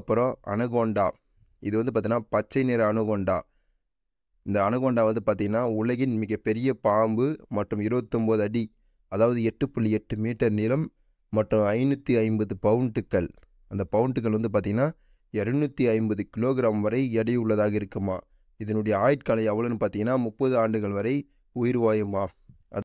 அப்புறம் அணுகோண்டா இது வந்து பார்த்திங்கன்னா பச்சை நிற அணுகோண்டா இந்த அணுகோண்டா வந்து பார்த்திங்கன்னா உலகின் மிகப்பெரிய பாம்பு மற்றும் இருபத்தொம்போது அடி அதாவது எட்டு புள்ளி எட்டு மீட்டர் நீளம் மற்றும் ஐநூற்றி ஐம்பது பவுண்டுகள் அந்த பவுண்டுகள் வந்து பார்த்திங்கன்னா இரநூத்தி ஐம்பது கிலோகிராம் வரை எடை உள்ளதாக இருக்குமா இதனுடைய ஆயுட்காலம் எவ்வளோன்னு பார்த்தீங்கன்னா முப்பது ஆண்டுகள் வரை உயிர் வாயுமா